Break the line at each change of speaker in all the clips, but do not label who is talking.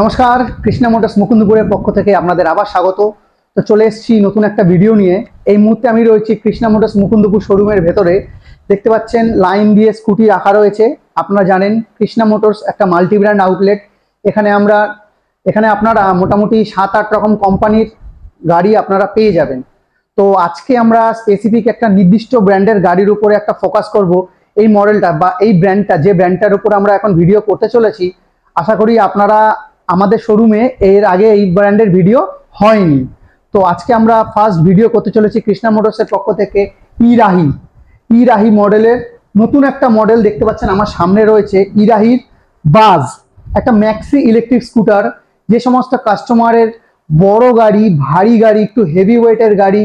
নমস্কার কৃষ্ণা মোটরস মুকুন্দপুরের পক্ষ থেকে আপনাদের আবার স্বাগত তো চলে এসেছি নতুন একটা ভিডিও নিয়ে এই মুহূর্তে আমি রয়েছি কৃষ্ণা মোটরস মুকুন্দপুর শোরুমের ভেতরে দেখতে পাচ্ছেন লাইন দিয়ে স্কুটি রাখা রয়েছে আপনারা জানেন কৃষ্ণা মোটরস একটা মাল্টি ব্র্যান্ড আউটলেট এখানে আমরা এখানে আপনারা মোটামুটি সাত আট রকম কোম্পানির গাড়ি আপনারা পেয়ে যাবেন তো আজকে আমরা স্পেসিফিক একটা নির্দিষ্ট ব্র্যান্ডের গাড়ির উপরে একটা ফোকাস করব এই মডেলটা বা এই ব্র্যান্ডটা যে ব্র্যান্ডটার উপর আমরা এখন ভিডিও করতে চলেছি আশা করি আপনারা আমাদের শোরুমে এর আগে এই ব্র্যান্ডের ভিডিও হয়নি তো আজকে আমরা ফার্স্ট ভিডিও করতে চলেছি কৃষ্ণা মোটরসের পক্ষ থেকে ইরাহি ইরাহি মডেলের নতুন একটা মডেল দেখতে পাচ্ছেন আমার সামনে রয়েছে ইরাহির বাজ একটা ম্যাক্সি ইলেকট্রিক স্কুটার যে সমস্ত কাস্টমারের বড় গাড়ি ভারী গাড়ি একটু হেভি ওয়েটের গাড়ি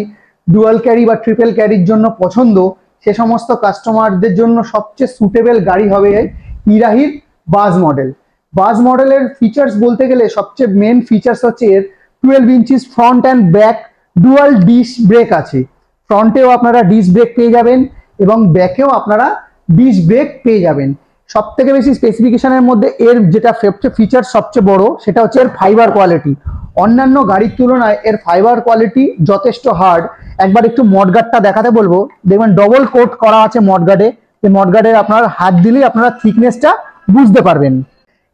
ডুয়াল ক্যারি বা ট্রিপল ক্যারির জন্য পছন্দ সে সমস্ত কাস্টমারদের জন্য সবচেয়ে সুটেবেল গাড়ি হবে ইরাহির বাজ মডেল বাস মডেলের ফিচার্স বলতে গেলে সবচেয়ে মেন ফিচার্স হচ্ছে এর twelve inches front and back dual disc brake আছে ফ্রন্টেও আপনারা ডিস ব্রেক পেয়ে যাবেন এবং ব্যাকেও আপনারা ডিস ব্রেক পেয়ে যাবেন সব থেকে বেশি স্পেসিফিকেশনের মধ্যে এর যেটা সবচেয়ে ফিচার সবচেয়ে বড় সেটা হচ্ছে এর ফাইবার কোয়ালিটি অন্যান্য গাড়ির তুলনায় এর ফাইবার কোয়ালিটি যথেষ্ট হার্ড একবার একটু মডগার্ডটা দেখাতে বলবো দেখবেন ডবল কোট করা আছে মডগার্ডে যে মডগার্ডের আপনার হাত দিলেই আপনারা থিকনেসটা বুঝতে পারবেন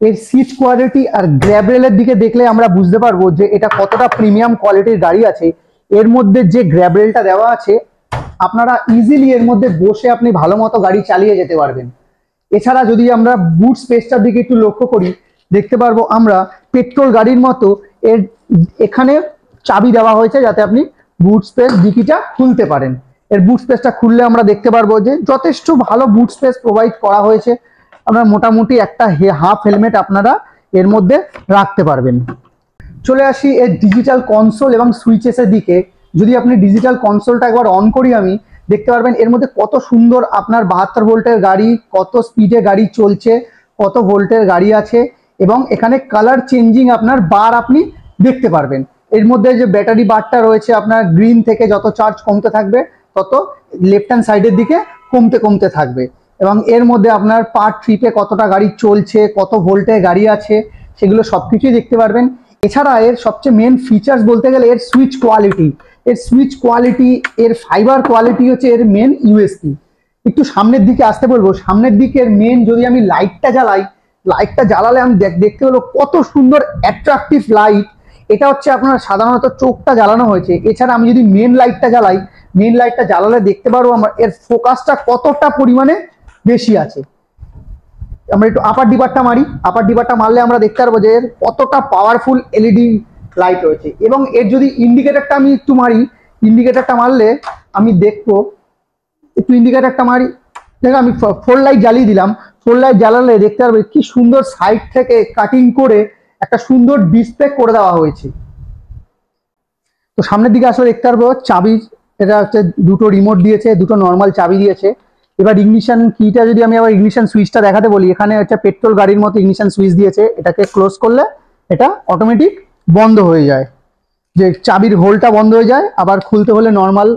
এর সিট কোয়ালিটি আর গ্র্যাবরেলের দিকে দেখলে আমরা বুঝতে পারবো যে এটা কতটা প্রিমিয়াম কোয়ালিটির গাড়ি আছে এর মধ্যে যে গ্র্যাবরেলটা দেওয়া আছে আপনারা ইজিলি এর মধ্যে বসে আপনি ভালো মতো গাড়ি চালিয়ে যেতে পারবেন এছাড়া যদি আমরা বুট স্পেসটার দিকে একটু লক্ষ্য করি দেখতে পারবো আমরা পেট্রোল গাড়ির মতো এর এখানে চাবি দেওয়া হয়েছে যাতে আপনি বুট স্পেস ডিকিটা খুলতে পারেন এর বুট স্পেসটা খুললে আমরা দেখতে পারবো যে যথেষ্ট ভালো বুট স্পেস প্রোভাইড করা হয়েছে আপনারা মোটামুটি একটা হাফ হেলমেট আপনারা এর মধ্যে রাখতে পারবেন চলে আসি এর ডিজিটাল কনসোল এবং সুইচেসের দিকে যদি আপনি ডিজিটাল কনসোলটা একবার অন করি আমি দেখতে পারবেন এর মধ্যে কত সুন্দর আপনার বাহাত্তর ভোল্টের গাড়ি কত স্পিডে গাড়ি চলছে কত ভোল্টের গাড়ি আছে এবং এখানে কালার চেঞ্জিং আপনার বার আপনি দেখতে পারবেন এর মধ্যে যে ব্যাটারি বারটা রয়েছে আপনার গ্রিন থেকে যত চার্জ কমতে থাকবে তত লেফট হ্যান্ড সাইডের দিকে কমতে কমতে থাকবে এবং এর মধ্যে আপনার পার ট্রিপে কতটা গাড়ি চলছে কত ভোল্টে গাড়ি আছে সেগুলো সব কিছুই দেখতে পারবেন এছাড়া এর সবচেয়ে মেন ফিচার্স বলতে গেলে এর সুইচ কোয়ালিটি এর সুইচ কোয়ালিটি এর ফাইবার কোয়ালিটি হচ্ছে এর মেন ইউএসপি একটু সামনের দিকে আসতে বলবো সামনের দিকের মেন যদি আমি লাইটটা জ্বালাই লাইটটা জ্বালালে আমি দেখতে পেলো কত সুন্দর অ্যাট্রাকটিভ লাইট এটা হচ্ছে আপনার সাধারণত চোখটা জ্বালানো হয়েছে এছাড়া আমি যদি মেন লাইটটা জ্বালাই মেন লাইটটা জ্বালালে দেখতে পারবো আমার এর ফোকাসটা কতটা পরিমাণে বেশি আছে আমরা একটু আপার ডিপারটা মারি আপার ডিপারটা মারলে আমরা দেখতে পারবো যে কতটা পাওয়ারফুল এলইডি লাইট রয়েছে এবং এর যদি ইন্ডিকেটারটা আমি একটু মারি ইন্ডিকেটারটা মারলে আমি দেখবো একটু ইন্ডিকেটারটা মারি দেখো আমি ফোর লাইট জ্বালিয়ে দিলাম ফোর লাইট জ্বালালে দেখতে পারবে কি সুন্দর সাইড থেকে কাটিং করে একটা সুন্দর ডিসপ্লে করে দেওয়া হয়েছে তো সামনের দিকে আসলে দেখতে পারবো চাবি এটা হচ্ছে দুটো রিমোট দিয়েছে দুটো নর্মাল চাবি দিয়েছে এবার ইগনিশন কিটা যদি আমি আবার ইগনিশন সুইচটা দেখাতে বলি এখানে একটা পেট্রোল গাড়ির মতো ইগনিশন সুইচ দিয়েছে এটাকে ক্লোজ করলে এটা অটোমেটিক বন্ধ হয়ে যায় যে চাবির হোলটা বন্ধ হয়ে যায় আবার খুলতে হলে নর্মাল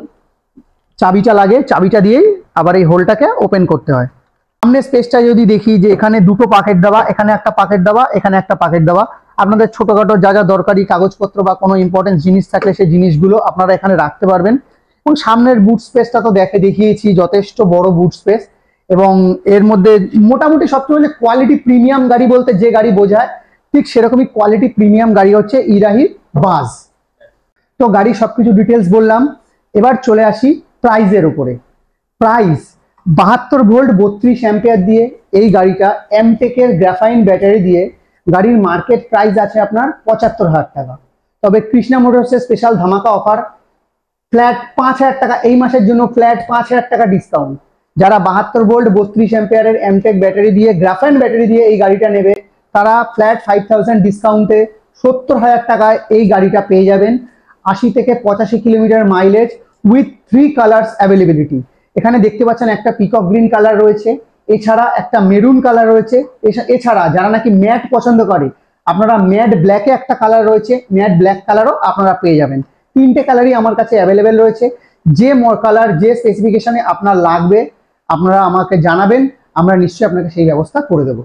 চাবিটা লাগে চাবিটা দিয়েই আবার এই হোলটাকে ওপেন করতে হয় সামনের স্পেসটা যদি দেখি যে এখানে দুটো পাকেট দেওয়া এখানে একটা পাকেট দেওয়া এখানে একটা পাকেট দেওয়া আপনাদের ছোটোখাটো যা যা দরকারি কাগজপত্র বা কোনো ইম্পর্টেন্ট জিনিস থাকলে সেই জিনিসগুলো আপনারা এখানে রাখতে পারবেন দেখুন সামনের বুট স্পেসটা তো দেখে দেখিয়েছি যথেষ্ট বড় বুট স্পেস এবং এর মধ্যে মোটামুটি সবচেয়ে হলে কোয়ালিটি প্রিমিয়াম গাড়ি বলতে যে গাড়ি বোঝায় ঠিক সেরকমই কোয়ালিটি প্রিমিয়াম গাড়ি হচ্ছে ইরাহি বাস তো গাড়ি সব কিছু ডিটেলস বললাম এবার চলে আসি প্রাইজের উপরে প্রাইস বাহাত্তর ভোল্ট বত্রিশ অ্যাম্পিয়ার দিয়ে এই গাড়িটা এমটেকের গ্রাফাইন ব্যাটারি দিয়ে গাড়ির মার্কেট প্রাইস আছে আপনার পঁচাত্তর হাজার টাকা তবে কৃষ্ণা মোটরসের স্পেশাল ধামাকা অফার ফ্ল্যাট পাঁচ হাজার টাকা এই মাসের জন্য ফ্ল্যাট পাঁচ হাজার টাকা ডিসকাউন্ট যারা বাহাত্তর ভোল্ট বত্রিশ এম্পেয়ারের এমটেক ব্যাটারি দিয়ে গ্রাফেন ব্যাটারি দিয়ে এই গাড়িটা নেবে তারা ফ্ল্যাট ফাইভ থাউজেন্ড ডিসকাউন্টে সত্তর হাজার টাকায় এই গাড়িটা পেয়ে যাবেন আশি থেকে পঁচাশি kilometre mileage with three colours availability এখানে দেখতে পাচ্ছেন একটা পিকক গ্রিন কালার রয়েছে এছাড়া একটা মেরুন কালার রয়েছে এছাড়া যারা নাকি ম্যাট পছন্দ করে আপনারা ম্যাট ব্ল্যাকে একটা কালার রয়েছে ম্যাট ব্ল্যাক কালারও আপনারা পেয়ে যাবেন তিনটে কালারই আমার কাছে অ্যাভেলেবেল রয়েছে যে কালার যে স্পেসিফিকেশনে আপনার লাগবে আপনারা আমাকে জানাবেন আমরা নিশ্চয়ই আপনাকে সেই ব্যবস্থা করে দেবো